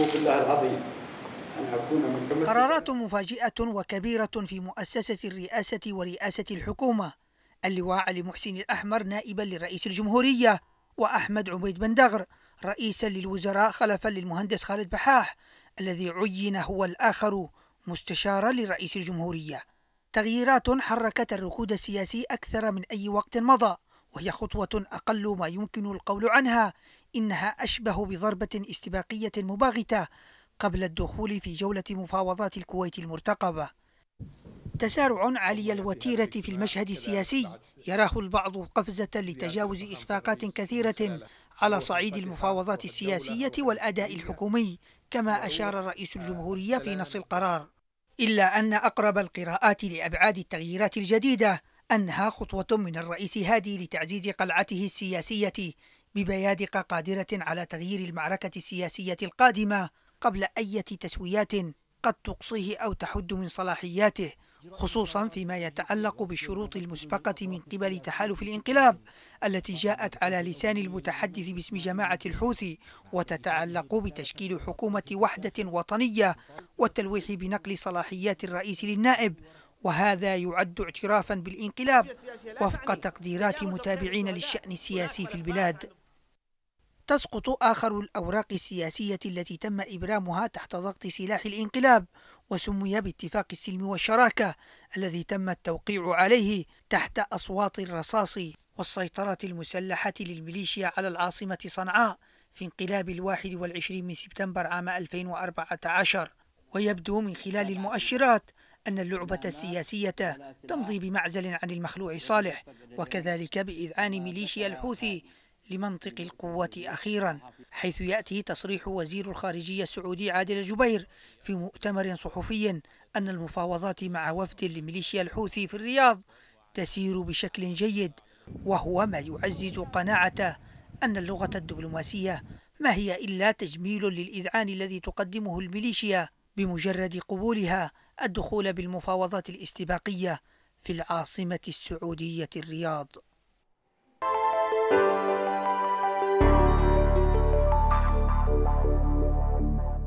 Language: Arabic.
أقسم الله العظيم أن أكون متمسكا قرارات مفاجئة وكبيرة في مؤسسة الرئاسة ورئاسة الحكومة اللواء علي محسن الأحمر نائبا لرئيس الجمهورية وأحمد عبيد بن دغر رئيسا للوزراء خلفا للمهندس خالد بحاح الذي عين هو الآخر مستشارا لرئيس الجمهورية تغييرات حركت الركود السياسي أكثر من أي وقت مضى وهي خطوة أقل ما يمكن القول عنها إنها أشبه بضربة استباقية مباغتة قبل الدخول في جولة مفاوضات الكويت المرتقبة تسارع علي الوتيرة في المشهد السياسي يراه البعض قفزة لتجاوز إخفاقات كثيرة على صعيد المفاوضات السياسية والأداء الحكومي كما أشار رئيس الجمهورية في نص القرار إلا أن أقرب القراءات لأبعاد التغييرات الجديدة أنها خطوة من الرئيس هادي لتعزيز قلعته السياسية ببيادق قادرة على تغيير المعركة السياسية القادمة قبل أي تسويات قد تقصيه أو تحد من صلاحياته خصوصا فيما يتعلق بالشروط المسبقة من قبل تحالف الانقلاب التي جاءت على لسان المتحدث باسم جماعة الحوثي وتتعلق بتشكيل حكومة وحدة وطنية والتلويح بنقل صلاحيات الرئيس للنائب وهذا يعد اعترافا بالانقلاب وفق تقديرات متابعين للشأن السياسي في البلاد تسقط آخر الأوراق السياسية التي تم إبرامها تحت ضغط سلاح الانقلاب وسمي باتفاق السلم والشراكة الذي تم التوقيع عليه تحت أصوات الرصاص والسيطرة المسلحة للميليشيا على العاصمة صنعاء في انقلاب الواحد والعشرين من سبتمبر عام 2014 ويبدو من خلال المؤشرات أن اللعبة السياسية تمضي بمعزل عن المخلوع صالح وكذلك بإذعان ميليشيا الحوثي لمنطق القوة أخيرا حيث يأتي تصريح وزير الخارجية السعودي عادل جبير في مؤتمر صحفي أن المفاوضات مع وفد لميليشيا الحوثي في الرياض تسير بشكل جيد وهو ما يعزز قناعته أن اللغة الدبلوماسية ما هي إلا تجميل للإذعان الذي تقدمه الميليشيا بمجرد قبولها الدخول بالمفاوضات الاستباقية في العاصمة السعودية الرياض